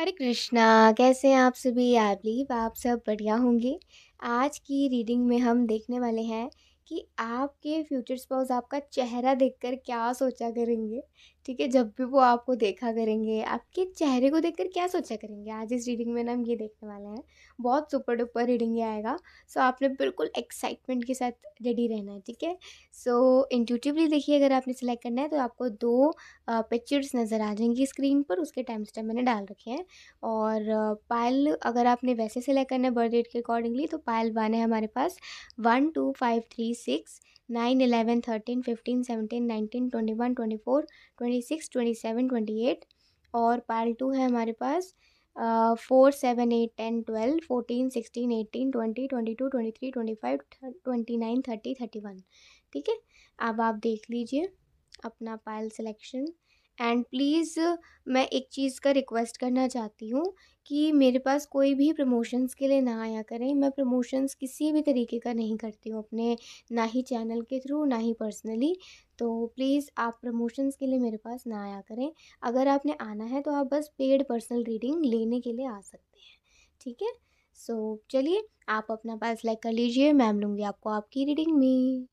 हरे कृष्णा कैसे हैं आप सभी आई बिलीव आप सब बढ़िया होंगे आज की रीडिंग में हम देखने वाले हैं कि आपके फ्यूचर स्पाउस आपका चेहरा देखकर क्या सोचा करेंगे ठीक है जब भी वो आपको देखा करेंगे आपके चेहरे को देखकर क्या सोचा करेंगे आज इस रीडिंग में ना हम ये देखने वाले हैं बहुत सुपर डुपर रीडिंग ये आएगा सो आपने बिल्कुल एक्साइटमेंट के साथ रेडी रहना है ठीक है सो इंट्यूटिवली देखिए अगर आपने सेलेक्ट करना है तो आपको दो पिक्चर्स नज़र आ जाएंगी स्क्रीन पर उसके टाइम स्टैप मैंने डाल रखे हैं और पायल अगर आपने वैसे सेलेक्ट करना है बर्थ डेट के अकॉर्डिंगली तो पायल वन है हमारे पास one two five three six nine eleven thirteen fifteen seventeen nineteen twenty one twenty four twenty six twenty seven twenty eight और पार्ट टू है हमारे पास four seven eight ten twelve fourteen sixteen eighteen twenty twenty two twenty three twenty five twenty nine thirty thirty one ठीक है अब आप देख लीजिए अपना पायल सिलेक्शन एंड प्लीज़ मैं एक चीज़ का रिक्वेस्ट करना चाहती हूँ कि मेरे पास कोई भी प्रमोशंस के लिए ना आया करें मैं प्रमोशंस किसी भी तरीके का नहीं करती हूँ अपने ना ही चैनल के थ्रू ना ही पर्सनली तो प्लीज़ आप प्रमोशंस के लिए मेरे पास ना आया करें अगर आपने आना है तो आप बस पेड पर्सनल रीडिंग लेने के लिए आ सकते हैं ठीक है सो so, चलिए आप अपना पास लाइक कर लीजिए मैम लूँगी आपको आपकी रीडिंग में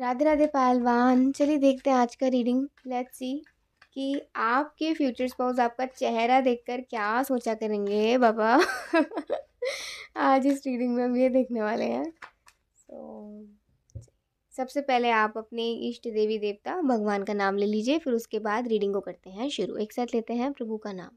राधे राधे पहलवान चलिए देखते हैं आज का रीडिंग लेट्स सी कि आपके फ्यूचर स्पाउस आपका चेहरा देखकर क्या सोचा करेंगे बाबा आज इस रीडिंग में हम ये देखने वाले हैं सो so, सबसे पहले आप अपने इष्ट देवी देवता भगवान का नाम ले लीजिए फिर उसके बाद रीडिंग को करते हैं शुरू एक साथ लेते हैं प्रभु का नाम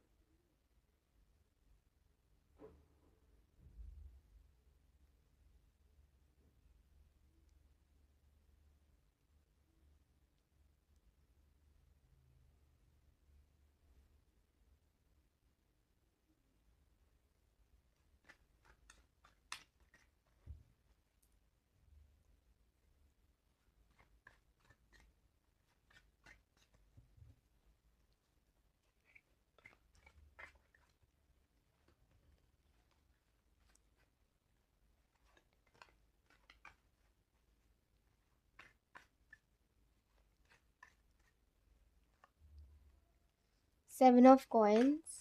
seven of coins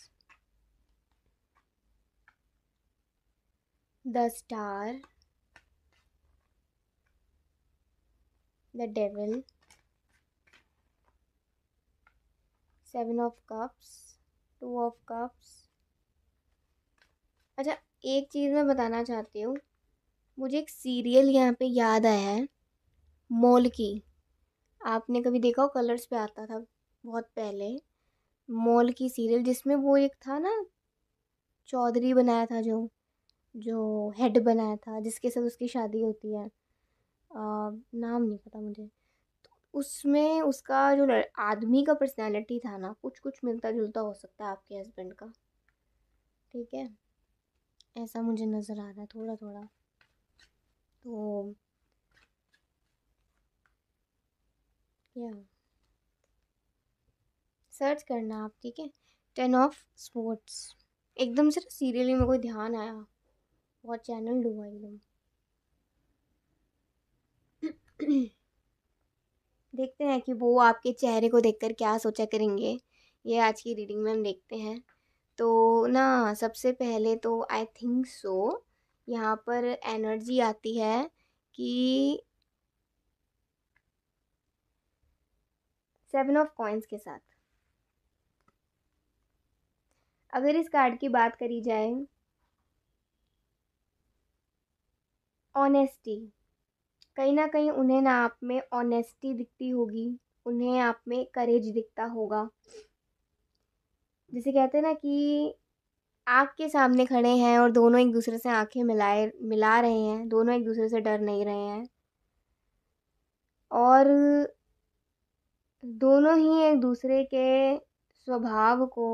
the star the devil seven of cups two of cups अच्छा एक चीज़ मैं बताना चाहती हूँ मुझे एक सीरियल यहाँ पे याद आया है मोल की आपने कभी देखा हो कलर्स पे आता था बहुत पहले मॉल की सीरियल जिसमें वो एक था ना चौधरी बनाया था जो जो हेड बनाया था जिसके साथ उसकी शादी होती है आ, नाम नहीं पता मुझे तो उसमें उसका जो आदमी का पर्सनालिटी था ना कुछ कुछ मिलता जुलता हो सकता है आपके हस्बैंड का ठीक है ऐसा मुझे नज़र आ रहा है थोड़ा थोड़ा तो या yeah. सर्च करना आप ठीक है टेन ऑफ स्पोर्ट्स एकदम से सीरियली में कोई ध्यान आया बहुत चैनल डूबा एकदम देखते हैं कि वो आपके चेहरे को देखकर क्या सोचा करेंगे ये आज की रीडिंग में हम देखते हैं तो ना सबसे पहले तो आई थिंक सो यहाँ पर एनर्जी आती है कि सेवन ऑफ कॉइन्स के साथ अगर इस कार्ड की बात करी जाए ऑनेस्टी कहीं ना कहीं उन्हें ना आप में ऑनेस्टी दिखती होगी उन्हें आप में करेज दिखता होगा जैसे कहते हैं ना कि आग के सामने खड़े हैं और दोनों एक दूसरे से आंखें मिलाए मिला रहे हैं दोनों एक दूसरे से डर नहीं रहे हैं और दोनों ही एक दूसरे के स्वभाव को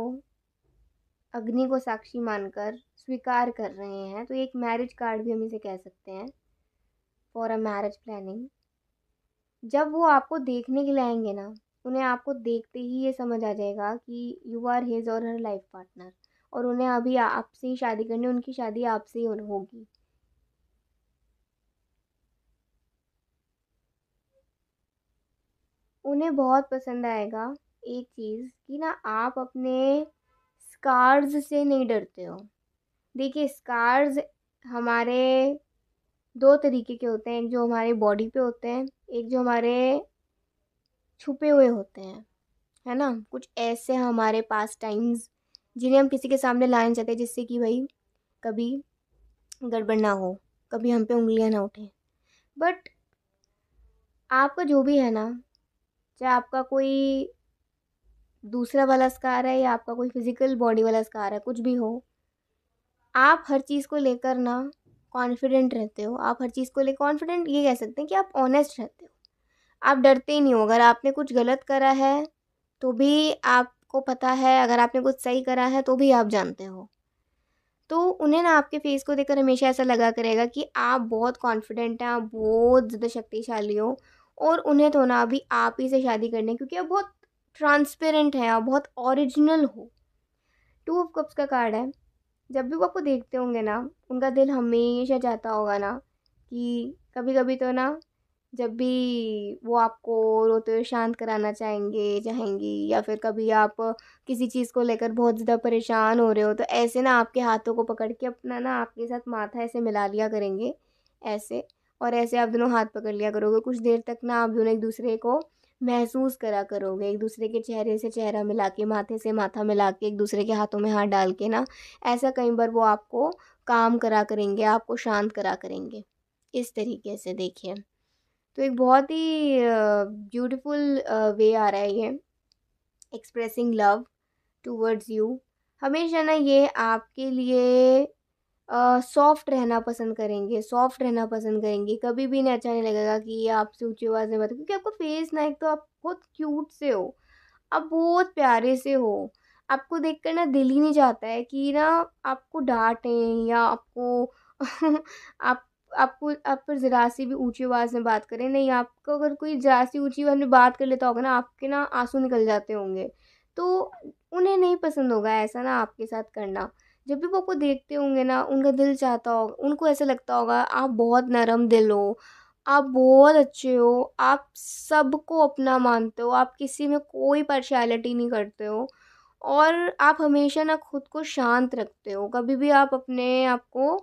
अग्नि को साक्षी मानकर स्वीकार कर रहे हैं तो एक मैरिज कार्ड भी हम इसे कह सकते हैं फॉर अ मैरिज प्लानिंग जब वो आपको देखने के लिए आएंगे ना उन्हें आपको देखते ही ये समझ आ जाएगा कि यू आर हिज और हर लाइफ पार्टनर और उन्हें अभी आपसे ही शादी करनी उनकी शादी आपसे ही होगी उन्हें बहुत पसंद आएगा एक चीज़ कि ना आप अपने स्कार्स से नहीं डरते हो देखिए स्कार्स हमारे दो तरीके के होते हैं एक जो हमारे बॉडी पे होते हैं एक जो हमारे छुपे हुए होते हैं है ना कुछ ऐसे हमारे पास टाइम्स जिन्हें हम किसी के सामने लाना चाहते हैं जिससे कि भाई कभी गड़बड़ ना हो कभी हम पे उंगलियां ना उठें बट आपका जो भी है ना चाहे आपका कोई दूसरा वाला स्कार है या आपका कोई फिजिकल बॉडी वाला स्कार है कुछ भी हो आप हर चीज़ को लेकर ना कॉन्फिडेंट रहते हो आप हर चीज़ को ले कॉन्फिडेंट ये कह सकते हैं कि आप ऑनेस्ट रहते हो आप डरते ही नहीं हो अगर आपने कुछ गलत करा है तो भी आपको पता है अगर आपने कुछ सही करा है तो भी आप जानते हो तो उन्हें ना आपके फेस को देखकर हमेशा ऐसा लगा करेगा कि आप बहुत कॉन्फिडेंट हैं आप बहुत ज़्यादा शक्तिशाली हो और उन्हें तो ना अभी आप ही से शादी करने क्योंकि आप बहुत ट्रांसपेरेंट है और बहुत ओरिजिनल हो टू ऑफ कप्स का कार्ड है जब भी वो आपको देखते होंगे ना उनका दिल हमेशा चाहता होगा ना कि कभी कभी तो ना जब भी वो आपको रोते हुए शांत कराना चाहेंगे चाहेंगी या फिर कभी आप किसी चीज़ को लेकर बहुत ज़्यादा परेशान हो रहे हो तो ऐसे ना आपके हाथों को पकड़ के अपना ना आपके साथ माथा ऐसे मिला लिया करेंगे ऐसे और ऐसे आप दोनों हाथ पकड़ लिया करोगे कुछ देर तक ना आप दोनों एक दूसरे को महसूस करा करोगे एक दूसरे के चेहरे से चेहरा मिला के माथे से माथा मिला के एक दूसरे के हाथों में हाथ डाल के ना ऐसा कई बार वो आपको काम करा करेंगे आपको शांत करा करेंगे इस तरीके से देखिए तो एक बहुत ही ब्यूटीफुल वे आ रहा है ये एक्सप्रेसिंग लव टूवर्ड्स यू हमेशा ना ये आपके लिए सॉफ्ट रहना पसंद करेंगे सॉफ्ट रहना पसंद करेंगे कभी भी नहीं अच्छा नहीं लगेगा कि ये आपसे ऊँची आवाज़ में बात क्योंकि आपका फेस ना एक तो आप बहुत क्यूट से हो आप बहुत प्यारे से हो आपको देख कर ना दिल ही नहीं जाता है कि ना आपको डांटें या आपको आप आपको आप पर ज़रा सी भी ऊँची आवाज़ में बात करें नहीं आपको अगर कोई ज़रा सी ऊँची आवाज़ में बात कर लेता होगा ना आपके ना आंसू निकल जाते होंगे तो उन्हें नहीं पसंद होगा ऐसा ना आपके साथ करना जब भी वो आपको देखते होंगे ना उनका दिल चाहता होगा उनको ऐसा लगता होगा आप बहुत नरम दिल हो आप बहुत अच्छे हो आप सबको अपना मानते हो आप किसी में कोई पार्शलिटी नहीं करते हो और आप हमेशा ना खुद को शांत रखते हो कभी भी आप अपने आप को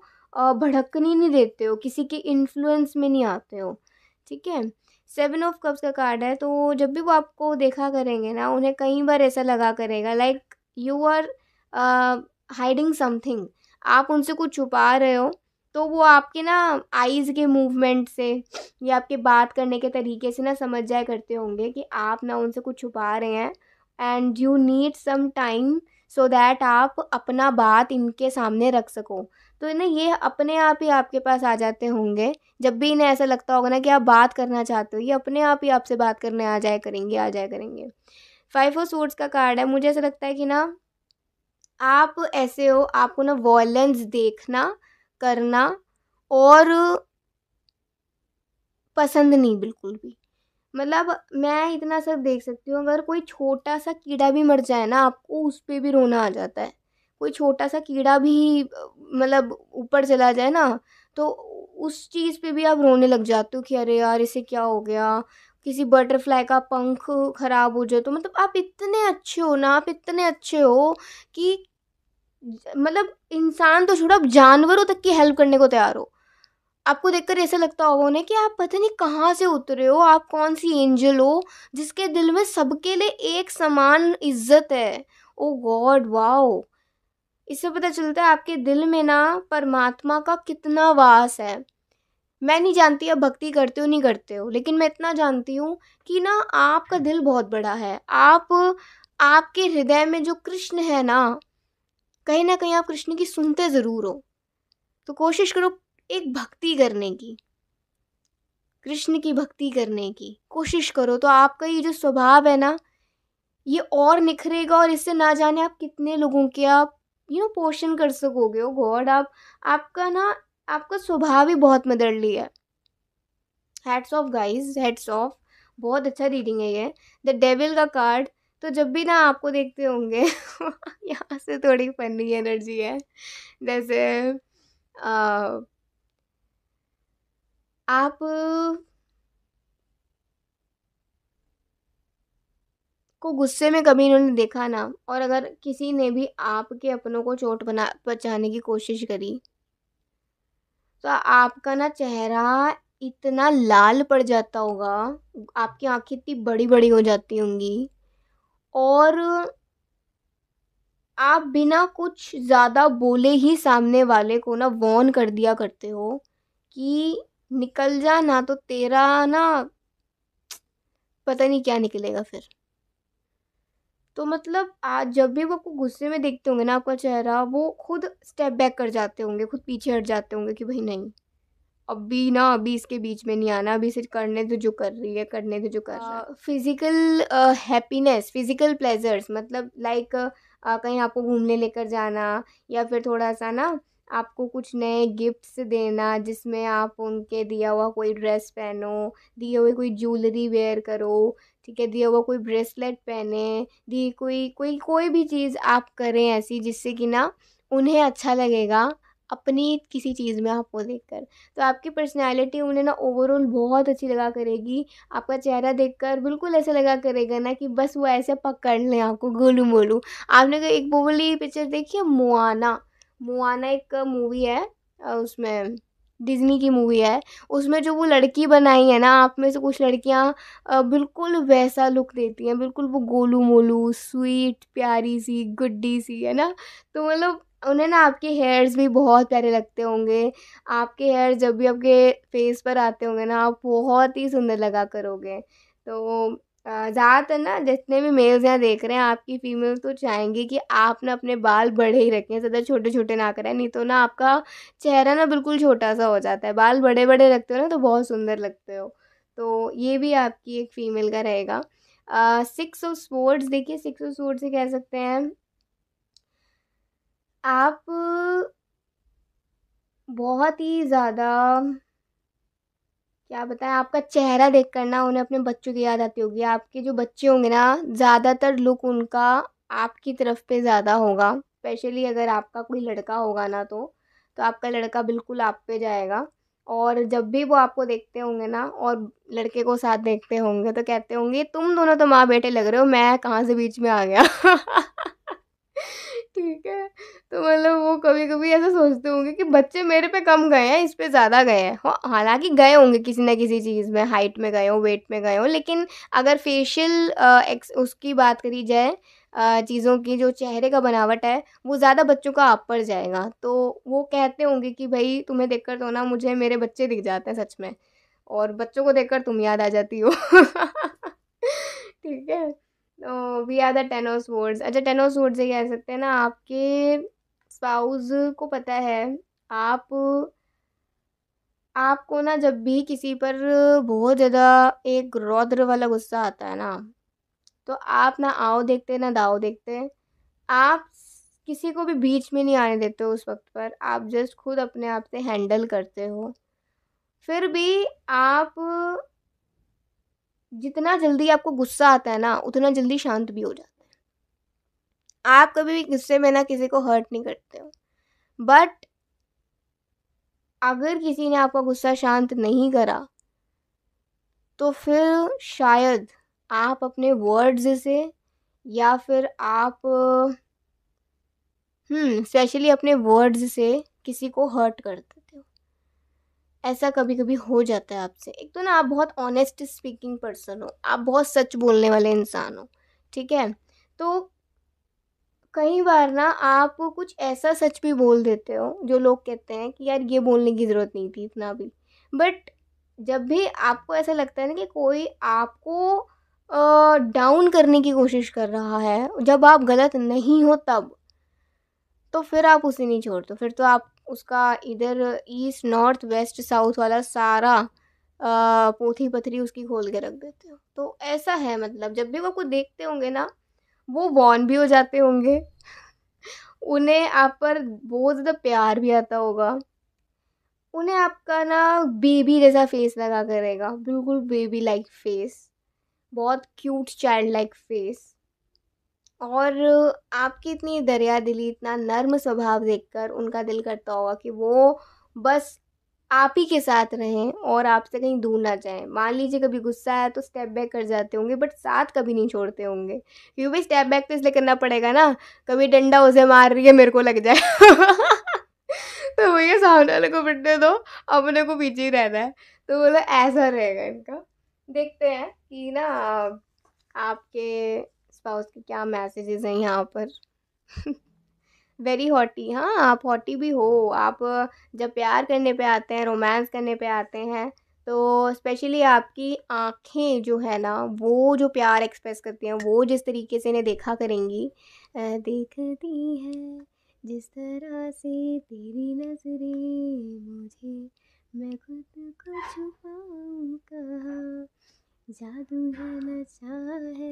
भड़कने नहीं देते हो किसी के इन्फ्लुएंस में नहीं आते हो ठीक है सेवन ऑफ कप्स का कार्ड है तो जब भी वो आपको देखा करेंगे ना उन्हें कई बार ऐसा लगा करेगा like you are hiding something आप उनसे कुछ छुपा रहे हो तो वो आपके ना आईज़ के मूवमेंट से या आपके बात करने के तरीके से ना समझ जाया करते होंगे कि आप ना उनसे कुछ छुपा रहे हैं and you need some time so that आप अपना बात इनके सामने रख सको तो ना ये अपने आप ही आपके पास आ जाते होंगे जब भी इन्हें ऐसा लगता होगा ना कि आप बात करना चाहते हो ये अपने आप ही आपसे बात करने आ जाया करेंगे आ जाया करेंगे फाइव ऑफ सूट्स का कार्ड है मुझे ऐसा लगता है कि ना आप ऐसे हो आपको ना वॉयलेंस देखना करना और पसंद नहीं बिल्कुल भी मतलब मैं इतना सब देख सकती हूँ अगर कोई छोटा सा कीड़ा भी मर जाए ना आपको उस पर भी रोना आ जाता है कोई छोटा सा कीड़ा भी मतलब ऊपर चला जाए ना तो उस चीज़ पे भी आप रोने लग जाते हो कि अरे यार इसे क्या हो गया किसी बटरफ्लाई का पंख ख़राब हो जाए तो मतलब आप इतने अच्छे हो ना आप इतने अच्छे हो कि मतलब इंसान तो छोड़ो आप जानवरों तक की हेल्प करने को तैयार हो आपको देखकर ऐसा लगता होगा उन्हें कि आप पता नहीं कहाँ से उतरे हो आप कौन सी एंजल हो जिसके दिल में सबके लिए एक समान इज्जत है ओ गॉड वाओ इससे पता चलता है आपके दिल में ना परमात्मा का कितना वास है मैं नहीं जानती आप भक्ति करते हो नहीं करते हो लेकिन मैं इतना जानती हूँ कि ना आपका दिल बहुत बड़ा है आप आपके हृदय में जो कृष्ण है ना कहीं ना कहीं आप कृष्ण की सुनते ज़रूर हो तो कोशिश करो एक भक्ति करने की कृष्ण की भक्ति करने की कोशिश करो तो आपका ये जो स्वभाव है ना ये और निखरेगा और इससे ना जाने आप कितने लोगों के आप यू नो पोषण कर सकोगे हो गॉड आप आपका ना आपका स्वभाव ही बहुत ली है hats off guys hats off बहुत अच्छा रीडिंग है ये द डेविल का कार्ड तो जब भी ना आपको देखते होंगे यहाँ से थोड़ी फनी एनर्जी है जैसे आप को गुस्से में कभी इन्होंने देखा ना और अगर किसी ने भी आपके अपनों को चोट बना पहुँचाने की कोशिश करी तो आपका ना चेहरा इतना लाल पड़ जाता होगा आपकी आँखें इतनी बड़ी बड़ी हो जाती होंगी और आप बिना कुछ ज़्यादा बोले ही सामने वाले को ना वॉर्न कर दिया करते हो कि निकल जा ना तो तेरा ना पता नहीं क्या निकलेगा फिर तो मतलब आज जब भी वो आपको गुस्से में देखते होंगे ना आपका चेहरा वो खुद स्टेप बैक कर जाते होंगे खुद पीछे हट जाते होंगे कि भाई नहीं अभी ना अभी इसके बीच में नहीं आना अभी सिर्फ करने तो जो कर रही है करने तो जो कर रहा है फिज़िकल हैप्पीनेस फिज़िकल प्लेजर्स मतलब लाइक like, uh, कहीं आपको घूमने लेकर जाना या फिर थोड़ा सा ना आपको कुछ नए गिफ्ट्स देना जिसमें आप उनके दिया हुआ कोई ड्रेस पहनो दिए हुए कोई ज्वेलरी वेयर करो ठीक है दिया हुआ कोई ब्रेसलेट पहने दी कोई कोई कोई भी चीज़ आप करें ऐसी जिससे कि ना उन्हें अच्छा लगेगा अपनी किसी चीज़ में आपको देखकर तो आपकी पर्सनालिटी उन्हें ना ओवरऑल बहुत अच्छी लगा करेगी आपका चेहरा देखकर बिल्कुल ऐसा लगा करेगा ना कि बस वो ऐसे पकड़ लें आपको गोलू मोलू आपने एक वो वाली पिक्चर देखी है मुआना मुआना एक मूवी है उसमें डिज़्नी की मूवी है उसमें जो वो लड़की बनाई है ना आप में से कुछ लड़कियाँ बिल्कुल वैसा लुक देती हैं बिल्कुल वो गोलू मोलू स्वीट प्यारी सी गुड्डी सी है ना तो मतलब उन्हें ना आपके हेयर्स भी बहुत प्यारे लगते होंगे आपके हेयर जब भी आपके फेस पर आते होंगे ना आप बहुत ही सुंदर लगा करोगे तो ज़्यादातर ना जितने भी मेल्स यहाँ देख रहे हैं आपकी फ़ीमेल तो चाहेंगी कि आप ना अपने बाल बड़े ही रखें ज़्यादा छोटे छोटे ना करें नहीं तो ना आपका चेहरा ना बिल्कुल छोटा सा हो जाता है बाल बड़े बड़े रखते हो ना तो बहुत सुंदर लगते हो तो ये भी आपकी एक फ़ीमेल का रहेगा सिक्स ऑफ स्पोर्ट्स देखिए सिक्स ऑफ स्पोर्ट्स से कह सकते हैं आप बहुत ही ज़्यादा क्या बताएं आपका चेहरा देख कर ना उन्हें अपने बच्चों की याद आती होगी आपके जो बच्चे होंगे ना ज़्यादातर लुक उनका आपकी तरफ पे ज़्यादा होगा स्पेशली अगर आपका कोई लड़का होगा ना तो तो आपका लड़का बिल्कुल आप पे जाएगा और जब भी वो आपको देखते होंगे ना और लड़के को साथ देखते होंगे तो कहते होंगे तुम दोनों तो माँ बेटे लग रहे हो मैं कहाँ से बीच में आ गया ठीक है तो मतलब वो कभी कभी ऐसा सोचते होंगे कि बच्चे मेरे पे कम गए हैं इस पे ज़्यादा गए हैं हाँ, हालांकि गए होंगे किसी ना किसी चीज़ में हाइट में गए हो वेट में गए हो लेकिन अगर फेशियल एक्स उसकी बात करी जाए चीज़ों की जो चेहरे का बनावट है वो ज़्यादा बच्चों का आप पर जाएगा तो वो कहते होंगे कि भाई तुम्हें देख तो ना मुझे मेरे बच्चे दिख जाते हैं सच में और बच्चों को देख तुम याद आ जाती हो ठीक है we are the ten of swords अच्छा टेनोस वर्ड्स ये कह सकते हैं ना आपके स्पाउस को पता है आप आपको ना जब भी किसी पर बहुत ज़्यादा एक रौद्र वाला गुस्सा आता है ना तो आप ना आओ देखते ना दाओ देखते आप किसी को भी बीच में नहीं आने देते हो उस वक्त पर आप जस्ट खुद अपने आप से हैंडल करते हो फिर भी आप जितना जल्दी आपको गुस्सा आता है ना उतना जल्दी शांत भी हो जाते हैं आप कभी भी गुस्से में ना किसी को हर्ट नहीं करते हो बट अगर किसी ने आपका गुस्सा शांत नहीं करा तो फिर शायद आप अपने वर्ड्स से या फिर आप स्पेशली हम्म, अपने वर्ड्स से किसी को हर्ट करते हैं ऐसा कभी कभी हो जाता है आपसे एक तो ना आप बहुत ऑनेस्ट स्पीकिंग पर्सन हो आप बहुत सच बोलने वाले इंसान हो ठीक है तो कई बार ना आप कुछ ऐसा सच भी बोल देते हो जो लोग कहते हैं कि यार ये बोलने की ज़रूरत नहीं थी इतना भी बट जब भी आपको ऐसा लगता है ना कि कोई आपको डाउन करने की कोशिश कर रहा है जब आप गलत नहीं हो तब तो फिर आप उसे नहीं छोड़ते फिर तो आप उसका इधर ईस्ट नॉर्थ वेस्ट साउथ वाला सारा पोथी पथरी उसकी खोल के रख देते हो तो ऐसा है मतलब जब भी वो कुछ देखते होंगे ना वो वॉन भी हो जाते होंगे उन्हें आप पर बहुत ज़्यादा प्यार भी आता होगा उन्हें आपका ना बेबी जैसा फेस लगा करेगा बिल्कुल बेबी लाइक फेस बहुत क्यूट चाइल्ड लाइक फेस और आपकी इतनी दरिया दिली इतना नर्म स्वभाव देखकर उनका दिल करता होगा कि वो बस आप ही के साथ रहें और आपसे कहीं दूर ना जाएं मान लीजिए कभी गुस्सा आया तो स्टेप बैक कर जाते होंगे बट साथ कभी नहीं छोड़ते होंगे क्योंकि भी स्टेप बैक तो इसलिए करना पड़ेगा ना कभी डंडा उसे मार रही है मेरे को लग जाए तो भैया सामने वाले को बिटने दो अपने को पीछे ही रहना है तो बोला ऐसा रहेगा इनका देखते हैं कि ना आपके स्पाउस के क्या मैसेजेस हैं यहाँ पर वेरी हॉटी हाँ आप हॉटी भी हो आप जब प्यार करने पे आते हैं रोमांस करने पे आते हैं तो स्पेशली आपकी आँखें जो है ना वो जो प्यार एक्सप्रेस करती हैं वो जिस तरीके से इन्हें देखा करेंगी देखती है जिस तरह से तेरी नजरें मुझे मैं खुद को छुपाऊँ कहाँ जादू है नशा है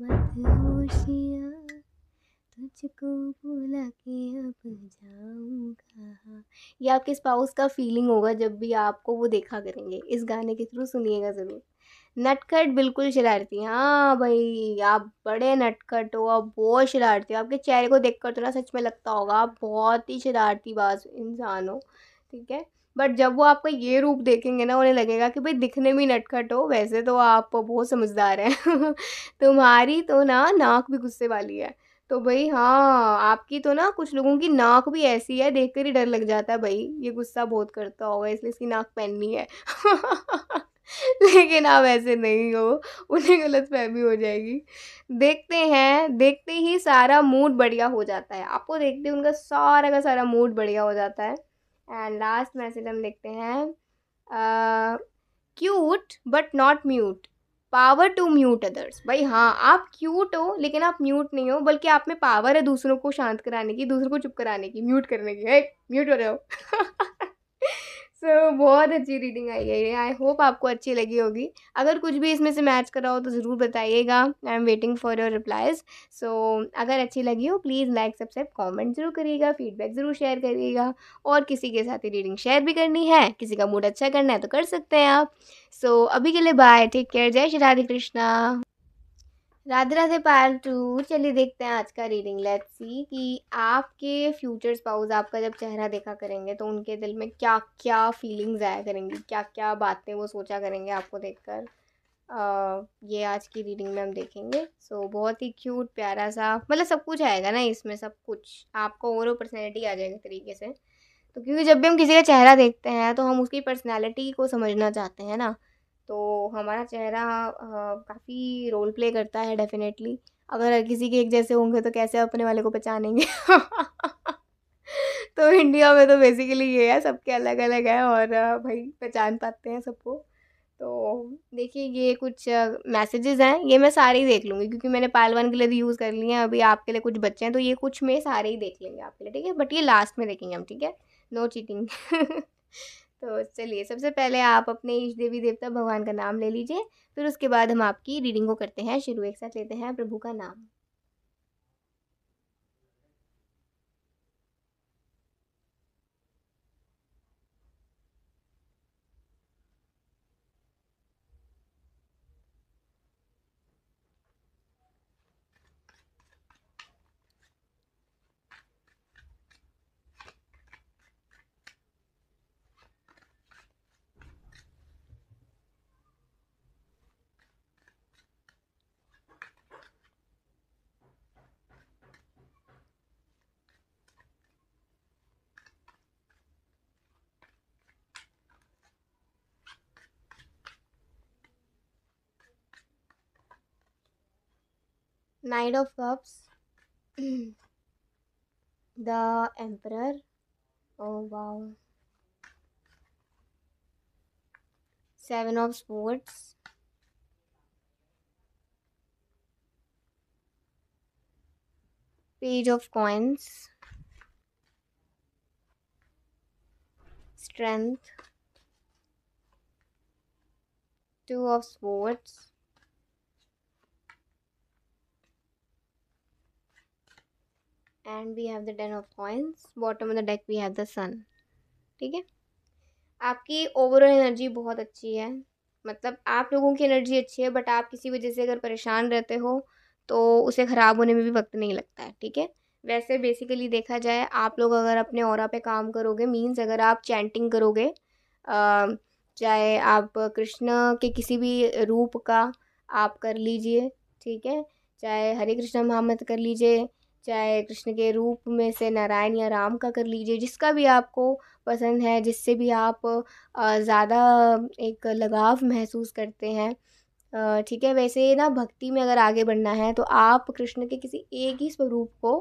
मधुशिया तुझको बुला के अब जाऊं कहाँ ये आपके स्पाउस का फीलिंग होगा जब भी आपको वो देखा करेंगे इस गाने के थ्रू सुनिएगा ज़रूर नटखट बिल्कुल शरारती हैं हाँ भाई आप बड़े नटखट हो आप बहुत शरारती हो आपके चेहरे को देख कर तो ना सच में लगता होगा आप बहुत ही शरारती बाज इंसान हो ठीक है बट जब वो आपका ये रूप देखेंगे ना उन्हें लगेगा कि भाई दिखने में नटखट हो वैसे तो आप बहुत समझदार हैं तुम्हारी तो ना नाक भी गुस्से वाली है तो भाई हाँ आपकी तो ना कुछ लोगों की नाक भी ऐसी है देख ही डर लग जाता है भाई ये गुस्सा बहुत करता होगा इसलिए इसकी नाक पहननी है लेकिन आप ऐसे नहीं हो उन्हें गलत फहमी हो जाएगी देखते हैं देखते ही सारा मूड बढ़िया हो जाता है आपको देखते उनका सारा का सारा मूड बढ़िया हो जाता है एंड लास्ट मैसेज हम देखते हैं cute but not mute power to mute others भाई हाँ आप क्यूट हो लेकिन आप म्यूट नहीं हो बल्कि आप में पावर है दूसरों को शांत कराने की दूसरों को चुप कराने की म्यूट करने की है म्यूट हो रहे हो सो so, बहुत अच्छी रीडिंग आई है ये आई होप आपको अच्छी लगी होगी अगर कुछ भी इसमें से मैच करा हो तो ज़रूर बताइएगा I am waiting for your replies so अगर अच्छी लगी हो प्लीज़ लाइक सब्सक्राइब कमेंट ज़रूर करिएगा फीडबैक ज़रूर शेयर करिएगा और किसी के साथ ही रीडिंग शेयर भी करनी है किसी का मूड अच्छा करना है तो कर सकते हैं आप सो so, अभी के लिए बाय टेक केयर जय श्री राधे कृष्णा राधे राधे पार्ट टू चलिए देखते हैं आज का रीडिंग लेट्स सी कि आपके फ्यूचर स्पाउस आपका जब चेहरा देखा करेंगे तो उनके दिल में क्या क्या फीलिंग्स आया करेंगी क्या क्या बातें वो सोचा करेंगे आपको देखकर आ, ये आज की रीडिंग में हम देखेंगे सो so, बहुत ही क्यूट प्यारा सा मतलब सब कुछ आएगा ना इसमें सब कुछ आपको ओवरऑल पर्सनैलिटी आ जाएगी तरीके से तो क्योंकि जब भी हम किसी का चेहरा देखते हैं तो हम उसकी पर्सनैलिटी को समझना चाहते हैं ना तो हमारा चेहरा काफ़ी रोल प्ले करता है डेफिनेटली अगर किसी के एक जैसे होंगे तो कैसे अपने वाले को पहचानेंगे तो इंडिया में तो बेसिकली ये है सबके अलग अलग है और भाई पहचान पाते हैं सबको तो देखिए ये कुछ मैसेजेस हैं ये मैं सारे ही देख लूँगी क्योंकि मैंने पार्ट वन के लिए भी यूज़ कर लिए हैं अभी आपके लिए कुछ बच्चे हैं तो ये कुछ मैं सारे ही देख लेंगे आपके लिए ठीक है बट ये लास्ट में देखेंगे हम ठीक है नो चीटिंग तो चलिए सबसे पहले आप अपने इष्ट देवी देवता भगवान का नाम ले लीजिए फिर उसके बाद हम आपकी रीडिंग को करते हैं शुरू एक साथ लेते हैं प्रभु का नाम Knight of Cups, the Emperor. Oh wow. Seven of Swords. Page of Coins. Strength. Two of Swords. And we have the ten of coins bottom of the deck we have the sun ठीक है आपकी overall energy बहुत अच्छी है मतलब आप लोगों की एनर्जी अच्छी है बट आप किसी वजह से अगर परेशान रहते हो तो उसे ख़राब होने में भी वक्त नहीं लगता है ठीक है वैसे बेसिकली देखा जाए आप लोग अगर अपने और पे काम करोगे मीन्स अगर आप चैंटिंग करोगे चाहे आप कृष्ण के किसी भी रूप का आप कर लीजिए ठीक है चाहे हरे कृष्णा महामत कर लीजिए चाहे कृष्ण के रूप में से नारायण या राम का कर लीजिए जिसका भी आपको पसंद है जिससे भी आप ज़्यादा एक लगाव महसूस करते हैं ठीक है वैसे ना भक्ति में अगर आगे बढ़ना है तो आप कृष्ण के किसी एक ही स्वरूप को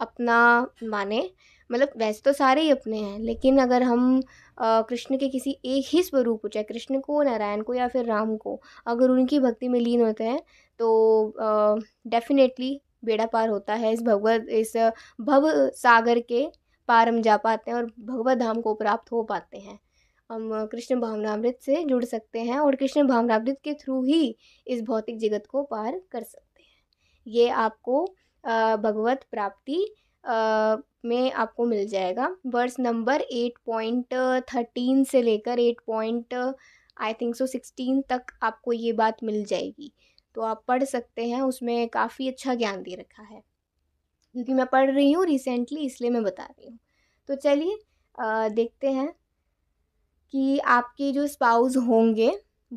अपना माने मतलब वैसे तो सारे ही अपने हैं लेकिन अगर हम कृष्ण के किसी एक ही स्वरूप को चाहे कृष्ण को नारायण को या फिर राम को अगर उनकी भक्ति में लीन होते हैं तो डेफिनेटली बेड़ा पार होता है इस भगवत इस भव सागर के पार हम जा पाते हैं और भगवत धाम को प्राप्त हो पाते हैं हम कृष्ण भावनामृत से जुड़ सकते हैं और कृष्ण भावनामृत के थ्रू ही इस भौतिक जगत को पार कर सकते हैं ये आपको भगवत प्राप्ति में आपको मिल जाएगा verse number eight point thirteen से लेकर eight point I think so sixteen तक आपको ये बात मिल जाएगी तो आप पढ़ सकते हैं उसमें काफ़ी अच्छा ज्ञान दे रखा है क्योंकि मैं पढ़ रही हूँ रिसेंटली इसलिए मैं बता रही हूँ तो चलिए देखते हैं कि आपके जो स्पाउस होंगे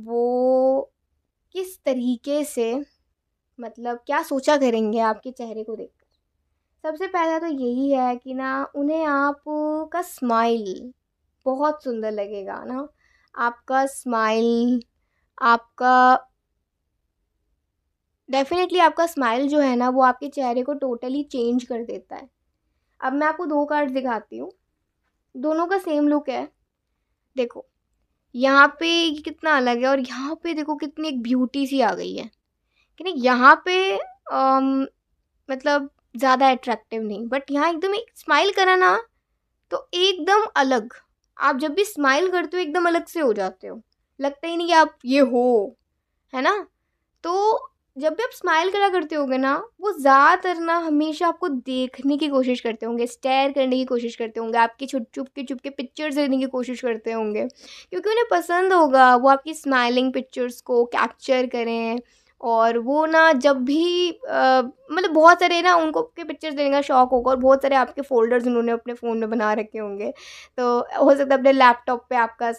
वो किस तरीके से मतलब क्या सोचा करेंगे आपके चेहरे को देखकर सबसे पहला तो यही है कि ना उन्हें आप का स्माइल बहुत सुंदर लगेगा ना आपका स्माइल आपका डेफिनेटली आपका स्माइल जो है ना वो आपके चेहरे को टोटली चेंज कर देता है अब मैं आपको दो कार्ड दिखाती हूँ दोनों का सेम लुक है देखो यहाँ पे कितना अलग है और यहाँ पे देखो कितनी एक ब्यूटी सी आ गई है कि नहीं यहाँ पे आम, मतलब ज़्यादा अट्रैक्टिव नहीं बट यहाँ एकदम एक स्माइल करा ना तो एकदम अलग आप जब भी स्माइल करते हो एकदम अलग से हो जाते हो लगता ही नहीं कि आप ये हो है ना तो जब भी आप स्माइल करा करते होंगे ना वो ज़्यादातर ना हमेशा आपको देखने की कोशिश करते होंगे स्टेयर करने की कोशिश करते होंगे आपकी छुप छुप के छुप के पिक्चर्स लेने की कोशिश करते होंगे क्योंकि उन्हें पसंद होगा वो आपकी स्माइलिंग पिक्चर्स को कैप्चर करें और वो ना जब भी मतलब बहुत सारे ना उनको के पिक्चर्स देने का शौक होगा और बहुत सारे आपके फ़ोल्डर्स उन्होंने अपने फ़ोन में बना रखे होंगे तो हो सकता है अपने लैपटॉप पे आपका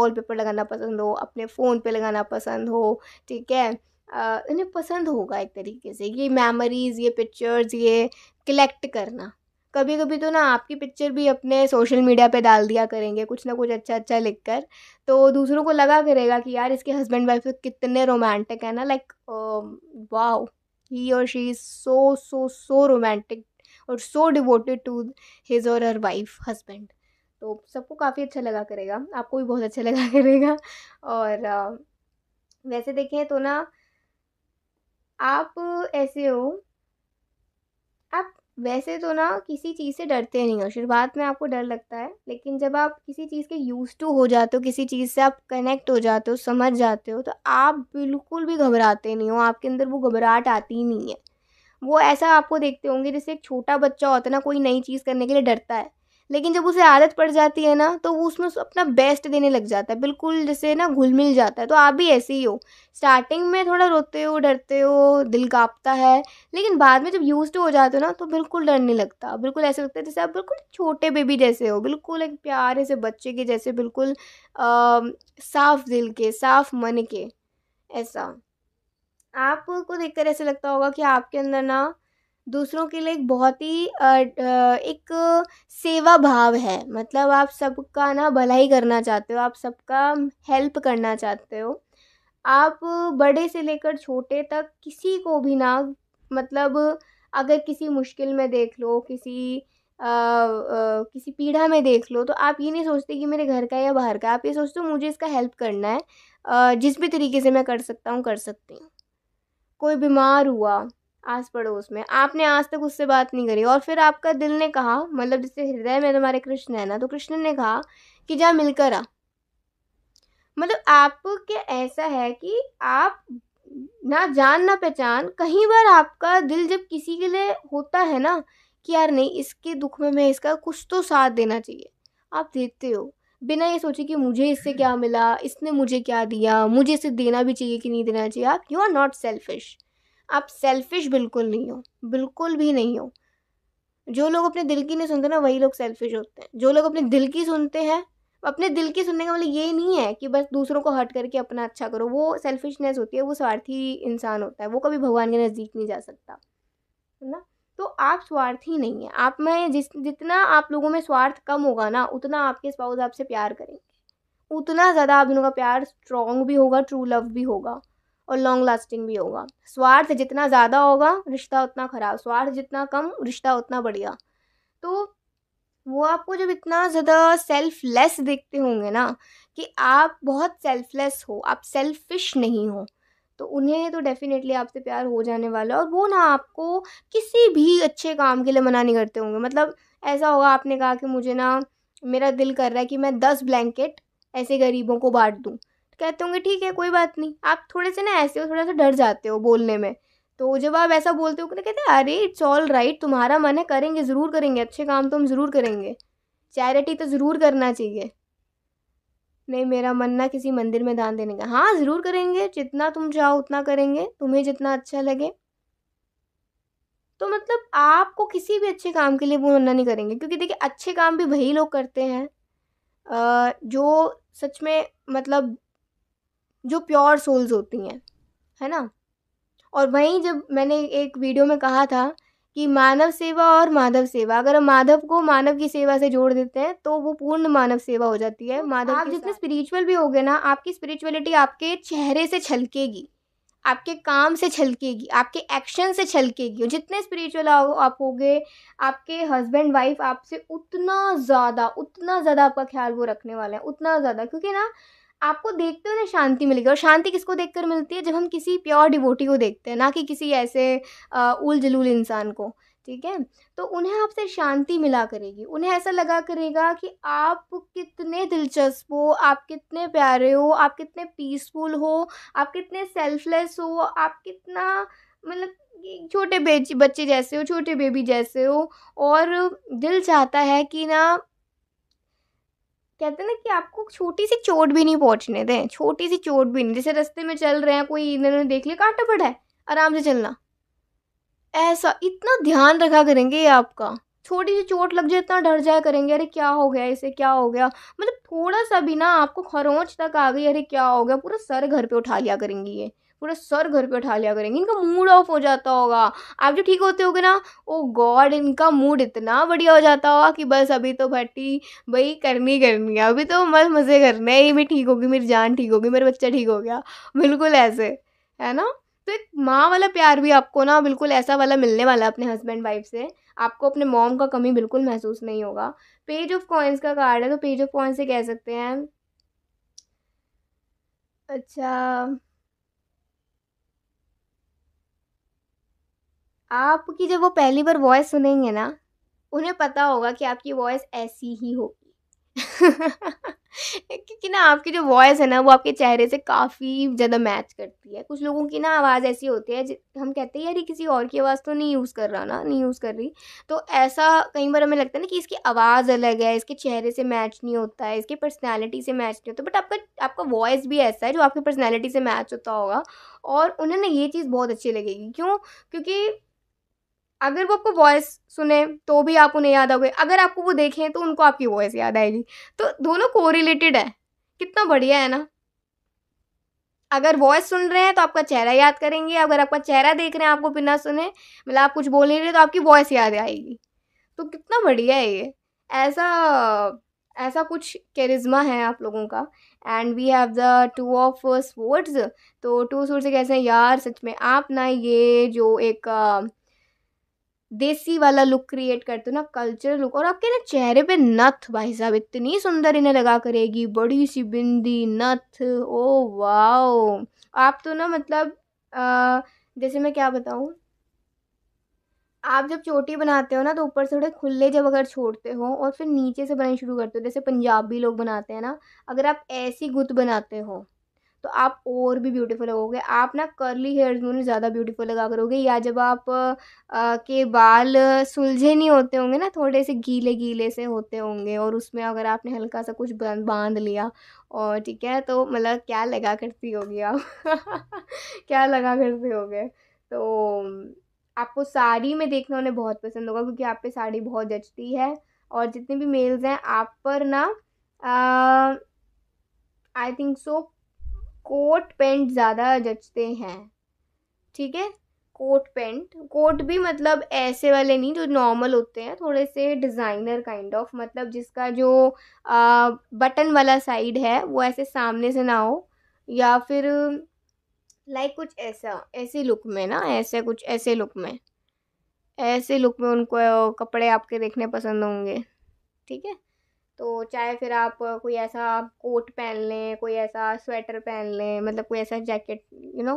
वॉलपेपर लगाना पसंद हो अपने फ़ोन पे लगाना पसंद हो ठीक है इन्हें पसंद होगा एक तरीके से ये मेमोरीज़ ये पिक्चर्स ये कलेक्ट करना कभी कभी तो ना आपकी पिक्चर भी अपने सोशल मीडिया पे डाल दिया करेंगे कुछ ना कुछ अच्छा अच्छा लिख कर तो दूसरों को लगा करेगा कि यार इसके हस्बैंड वाइफ तो कितने रोमांटिक है ना लाइक वाओ ही और she is so so so romantic और सो डिवोटेड टू हिज और हर वाइफ हस्बैंड तो सबको काफ़ी अच्छा लगा करेगा आपको भी बहुत अच्छा लगा करेगा और वैसे देखें तो ना आप ऐसे हो आप वैसे तो ना किसी चीज़ से डरते नहीं हो शुरुआत में आपको डर लगता है लेकिन जब आप किसी चीज़ के यूज़ टू हो जाते हो किसी चीज़ से आप कनेक्ट हो जाते हो समझ जाते हो तो आप बिल्कुल भी घबराते नहीं हो आपके अंदर वो घबराहट आती ही नहीं है वो ऐसा आपको देखते होंगे जैसे एक छोटा बच्चा होता है ना कोई नई चीज़ करने के लिए डरता है लेकिन जब उसे आदत पड़ जाती है ना तो वो उसमें अपना बेस्ट देने लग जाता है बिल्कुल जैसे ना घुल मिल जाता है तो आप भी ऐसे ही हो स्टार्टिंग में थोड़ा रोते हो डरते हो दिल कांपता है लेकिन बाद में जब यूज हो जाते हो ना तो बिल्कुल डर नहीं लगता बिल्कुल ऐसे लगता है जैसे आप बिल्कुल छोटे बेबी जैसे हो बिल्कुल एक प्यारे से बच्चे के जैसे बिल्कुल साफ़ दिल के साफ मन के ऐसा आपको देखकर ऐसे लगता होगा कि आपके अंदर ना दूसरों के लिए एक बहुत ही एक सेवा भाव है मतलब आप सबका ना भलाई करना चाहते हो आप सबका हेल्प करना चाहते हो आप बड़े से लेकर छोटे तक किसी को भी ना मतलब अगर किसी मुश्किल में देख लो किसी आ, आ, किसी पीढ़ा में देख लो तो आप ये नहीं सोचते कि मेरे घर का या बाहर का आप ये सोचते हो मुझे इसका हेल्प करना है आ, जिस भी तरीके से मैं कर सकता हूँ कर सकती हूँ कोई बीमार हुआ आस पड़ोस में आपने आज तक उससे बात नहीं करी और फिर आपका दिल ने कहा मतलब जैसे हृदय में तुम्हारे कृष्ण है ना तो कृष्ण ने कहा कि जा मिलकर आ मतलब आपके ऐसा है कि आप ना जान ना पहचान कहीं बार आपका दिल जब किसी के लिए होता है ना कि यार नहीं इसके दुख में मैं इसका कुछ तो साथ देना चाहिए आप देते हो बिना ये सोचे कि मुझे इससे क्या मिला इसने मुझे क्या दिया मुझे इसे देना भी चाहिए कि नहीं देना चाहिए आप यू आर नॉट सेल्फिश आप सेल्फिश बिल्कुल नहीं हो बिल्कुल भी नहीं हो जो लोग अपने दिल की नहीं सुनते ना वही लोग सेल्फिश होते हैं जो लोग अपने दिल की सुनते हैं अपने दिल की सुनने का मतलब ये नहीं है कि बस दूसरों को हट करके अपना अच्छा करो वो सेल्फिशनेस होती है वो स्वार्थी इंसान होता है वो कभी भगवान के नज़दीक नहीं जा सकता है ना तो आप स्वार्थी नहीं है आप में जिस जितना आप लोगों में स्वार्थ कम होगा ना उतना आपके स्पाउस आपसे प्यार करेंगे उतना ज़्यादा आप लोगों का प्यार स्ट्रॉन्ग भी होगा ट्रू लव भी होगा और लॉन्ग लास्टिंग भी होगा स्वार्थ जितना ज़्यादा होगा रिश्ता उतना ख़राब स्वार्थ जितना कम रिश्ता उतना बढ़िया तो वो आपको जब इतना ज़्यादा सेल्फलेस देखते होंगे ना कि आप बहुत सेल्फलेस हो आप सेल्फिश नहीं हो तो उन्हें तो डेफिनेटली आपसे प्यार हो जाने वाला और वो ना आपको किसी भी अच्छे काम के लिए मना नहीं करते होंगे मतलब ऐसा होगा आपने कहा कि मुझे ना मेरा दिल कर रहा है कि मैं दस ब्लैंकेट ऐसे गरीबों को बांट दूँ कहते होंगे ठीक है कोई बात नहीं आप थोड़े से ना ऐसे हो थोड़ा सा डर जाते हो बोलने में तो जब आप ऐसा बोलते हो ना तो कहते अरे इट्स ऑल राइट तुम्हारा मन है करेंगे ज़रूर करेंगे अच्छे काम तो हम ज़रूर करेंगे चैरिटी तो ज़रूर करना चाहिए नहीं मेरा मन ना किसी मंदिर में दान देने का हाँ ज़रूर करेंगे जितना तुम चाहो उतना करेंगे तुम्हें जितना अच्छा लगे तो मतलब आपको किसी भी अच्छे काम के लिए वो मना नहीं करेंगे क्योंकि देखिए अच्छे काम भी वही लोग करते हैं जो सच में मतलब जो प्योर सोल्स होती हैं है ना और वहीं जब मैंने एक वीडियो में कहा था कि मानव सेवा और माधव सेवा अगर हम माधव को मानव की सेवा से जोड़ देते हैं तो वो पूर्ण मानव सेवा हो जाती है माधव आप जितने स्पिरिचुअल भी हो गए ना आपकी स्पिरिचुअलिटी आपके चेहरे से छलकेगी आपके काम से छलकेगी आपके एक्शन से छलकेगी और जितने स्पिरिचुअल आप हो गए आपके हस्बैंड वाइफ आपसे उतना ज़्यादा उतना ज़्यादा आपका ख्याल वो रखने वाला है उतना ज़्यादा क्योंकि ना आपको देखते हुए शांति मिलेगी और शांति किसको देखकर मिलती है जब हम किसी प्योर डिवोटी को देखते हैं ना कि किसी ऐसे उल जलूल इंसान को ठीक है तो उन्हें आपसे शांति मिला करेगी उन्हें ऐसा लगा करेगा कि आप कितने दिलचस्प हो आप कितने प्यारे हो आप कितने पीसफुल हो आप कितने सेल्फलेस हो आप कितना मतलब छोटे बच्चे जैसे हो छोटे बेबी जैसे हो और दिल चाहता है कि ना कहते हैं ना कि आपको छोटी सी चोट भी नहीं पहुंचने दें छोटी सी चोट भी नहीं जैसे रास्ते में चल रहे हैं कोई उधर देख लिया कांटा पड़ा है आराम से चलना ऐसा इतना ध्यान रखा करेंगे ये आपका छोटी सी चोट लग जाए इतना डर जाया करेंगे अरे क्या हो गया इसे क्या हो गया मतलब थोड़ा सा भी ना आपको खरोंच तक आ गई अरे क्या हो गया पूरा सर घर पे उठा लिया करेंगी ये पूरा सर घर पे उठा लिया करेंगे इनका मूड ऑफ हो जाता होगा आप जो ठीक होते हो ना ओ गॉड इनका मूड इतना बढ़िया हो जाता होगा कि बस अभी तो भट्टी भाई करनी करनी है अभी तो मस्त मज़े करने ये भी ठीक होगी मेरी जान ठीक होगी मेरा बच्चा ठीक हो गया बिल्कुल ऐसे है ना तो एक माँ वाला प्यार भी आपको ना बिल्कुल ऐसा वाला मिलने वाला है अपने हस्बैंड वाइफ से आपको अपने मॉम का कमी बिल्कुल महसूस नहीं होगा पेज ऑफ कॉइन्स का कार्ड है तो पेज ऑफ कॉइन्स से कह सकते हैं अच्छा आपकी जब वो पहली बार वॉइस सुनेंगे ना उन्हें पता होगा कि आपकी वॉइस ऐसी ही होगी क्योंकि ना आपकी जो वॉइस है ना वो आपके चेहरे से काफ़ी ज़्यादा मैच करती है कुछ लोगों की ना आवाज़ ऐसी होती है हम कहते हैं यार ये किसी और की आवाज़ तो नहीं यूज़ कर रहा ना नहीं यूज़ कर रही तो ऐसा कई बार हमें लगता है ना कि इसकी आवाज़ अलग है इसके चेहरे से मैच नहीं होता है इसकी पर्सनैलिटी से मैच नहीं होता बट आपका आपका वॉइस भी ऐसा है जो आपकी पर्सनैलिटी से मैच होता होगा और उन्हें ना ये चीज़ बहुत अच्छी लगेगी क्यों क्योंकि अगर वो आपको वॉइस सुने तो भी आप उन्हें याद आओगे अगर आपको वो देखें तो उनको आपकी वॉइस याद आएगी तो दोनों को रिलेटेड है कितना बढ़िया है ना अगर वॉइस सुन रहे हैं तो आपका चेहरा याद करेंगे अगर आपका चेहरा देख रहे हैं आपको बिना सुने मतलब आप कुछ बोल नहीं रहे तो आपकी वॉइस याद आएगी तो कितना बढ़िया है ये ऐसा ऐसा कुछ कैरिज्मा है आप लोगों का and we have the two of swords तो टू स्पोर्ट्स कैसे हैं यार सच में आप ना ये जो एक uh, देसी वाला लुक क्रिएट करते हो ना कल्चरल लुक और आपके ना चेहरे पे नथ भाई साहब इतनी सुंदर इन्हें लगा करेगी बड़ी सी बिंदी नथ ओ वाओ आप तो ना मतलब आ, जैसे मैं क्या बताऊँ आप जब चोटी बनाते हो ना तो ऊपर से थोड़े खुले जब अगर छोड़ते हो और फिर नीचे से बनाने शुरू करते हो जैसे पंजाबी लोग बनाते हैं ना अगर आप ऐसी गुत बनाते हो तो आप और भी ब्यूटीफुल लगोगे आप ना कर्ली हेयर्स में ज़्यादा ब्यूटीफुल लगा करोगे या जब आप आ, के बाल सुलझे नहीं होते होंगे ना थोड़े से गीले गीले से होते होंगे और उसमें अगर आपने हल्का सा कुछ बांध लिया और ठीक है तो मतलब क्या लगा करती होगी आप क्या लगा करते होगे तो आपको साड़ी में देखना उन्हें बहुत पसंद होगा क्योंकि आप पे साड़ी बहुत जचती है और जितने भी मेल्स हैं आप पर ना I think so coat pant ज़्यादा जचते हैं ठीक है कोट पेंट कोट भी मतलब ऐसे वाले नहीं जो नॉर्मल होते हैं थोड़े से डिज़ाइनर काइंड ऑफ मतलब जिसका जो आ, बटन वाला साइड है वो ऐसे सामने से ना हो या फिर लाइक like कुछ ऐसा ऐसी लुक में ना ऐसे कुछ ऐसे लुक में ऐसे लुक में उनको कपड़े आपके देखने पसंद होंगे ठीक है तो चाहे फिर आप कोई ऐसा कोट पहन लें कोई ऐसा स्वेटर पहन लें मतलब कोई ऐसा jacket you know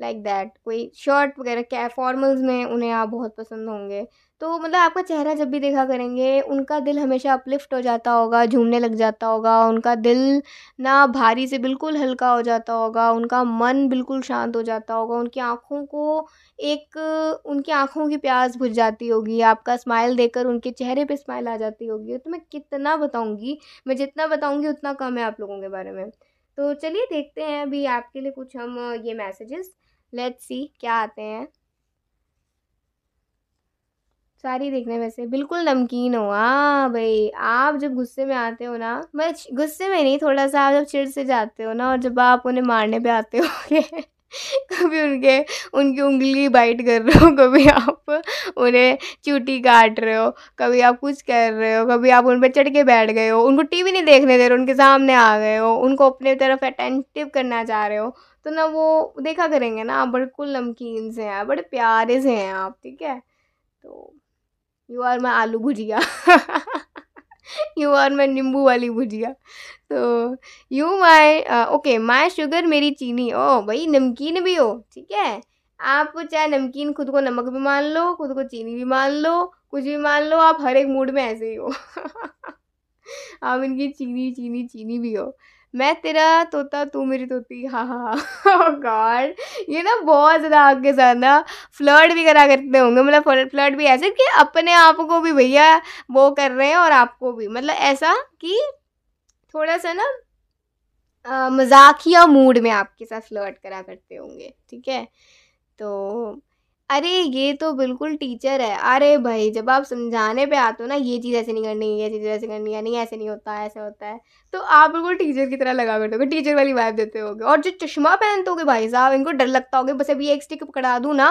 like that कोई शर्ट वगैरह क्या फॉर्मल्स में उन्हें आप बहुत पसंद होंगे तो मतलब आपका चेहरा जब भी देखा करेंगे उनका दिल हमेशा अपलिफ्ट हो जाता होगा झूमने लग जाता होगा उनका दिल ना भारी से बिल्कुल हल्का हो जाता होगा उनका मन बिल्कुल शांत हो जाता होगा उनकी आँखों को एक उनकी आँखों की प्यास बुझ जाती होगी आपका स्माइल देकर उनके चेहरे पर स्माइल आ जाती होगी तो मैं कितना बताऊँगी मैं जितना बताऊँगी उतना कम है आप लोगों के बारे में तो चलिए देखते हैं अभी आपके लिए कुछ हम ये मैसेजेस लेट्स सी क्या आते हैं सारी देखने में से बिल्कुल नमकीन हो हाँ भाई आप जब गुस्से में आते हो ना मैं गुस्से में नहीं थोड़ा सा आप जब चिड़ से जाते हो ना और जब आप उन्हें मारने पे आते हो कभी उनके उनकी उंगली बाइट कर रहे हो कभी आप उन्हें चूटी काट रहे हो कभी आप कुछ कर रहे हो कभी आप उन पर चढ़ के बैठ गए हो उनको टीवी नहीं देखने दे रहे हो उनके सामने आ गए हो उनको अपने तरफ अटेंटिव करना चाह रहे हो तो ना वो देखा करेंगे ना आप बिल्कुल नमकीन से हैं बड़े प्यारे से हैं आप ठीक है तो यू आर माई आलू भुजिया यू आर माई नींबू वाली भुजिया तो you my okay my sugar मेरी चीनी ओ भाई नमकीन भी हो ठीक है आप चाहे नमकीन खुद को नमक भी मान लो खुद को चीनी भी मान लो कुछ भी मान लो आप हर एक मूड में ऐसे ही हो आप इनकी चीनी चीनी चीनी भी हो मैं तेरा तोता तू मेरी तोती हाँ हाँ हाँ गॉड ये ना बहुत ज़्यादा आगे ज्यादा फ्लर्ट भी करा करते होंगे मतलब फ्लर्ट भी ऐसे कि अपने आप को भी भैया वो कर रहे हैं और आपको भी मतलब ऐसा कि थोड़ा सा ना मजाकिया मूड में आपके साथ फ्लर्ट करा करते होंगे ठीक है तो अरे ये तो बिल्कुल टीचर है। अरे भाई जब आप समझाने पे आते हो ना ये चीज़ ऐसे नहीं करनी, ये चीज़ ऐसे करनी है, नहीं ऐसे नहीं होता है, ऐसे होता है। तो आप बिल्कुल टीचर की तरह लगा करते होगे, टीचर वाली वाइब देते होगे और जो चश्मा पहनते होगे भाई साहब इनको डर लगता होगा बस अभी एक स्टिक पकड़ा दूँ ना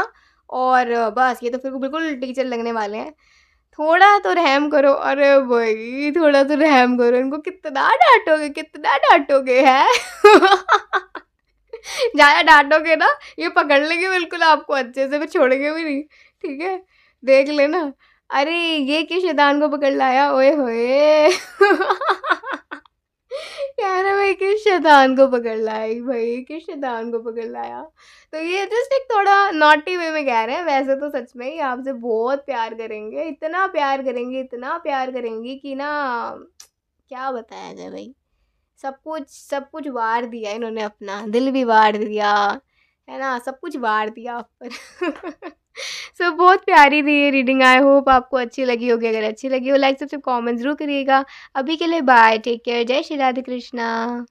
और बस ये तो फिर बिल्कुल टीचर लगने वाले हैं। थोड़ा तो रहम करो अरे भाई थोड़ा तो रहम करो इनको कितना डांटोगे कितना डांटोगे है ज़्यादा डांटोगे ना ये पकड़ लेंगे बिल्कुल आपको अच्छे से फिर छोड़ेंगे भी नहीं ठीक है देख लेना अरे ये कि शैतान को पकड़ लाया ओए होए यार भाई किस शैतान को पकड़ लाया भाई किस शैतान को पकड़ लाया तो ये जस्ट एक थोड़ा नॉटी वे में कह रहे हैं वैसे तो सच में ही आपसे बहुत प्यार करेंगे इतना प्यार करेंगे इतना प्यार करेंगे कि ना क्या बताया जाए भाई सब कुछ सब कुछ वार दिया इन्होंने अपना दिल भी वार दिया है ना सब कुछ वार दिया आप पर सो so, बहुत प्यारी थी ये रीडिंग आई होप आपको अच्छी लगी होगी अगर अच्छी लगी हो लाइक सबसे कमेंट जरूर करिएगा अभी के लिए बाय टेक केयर जय श्री राधे कृष्णा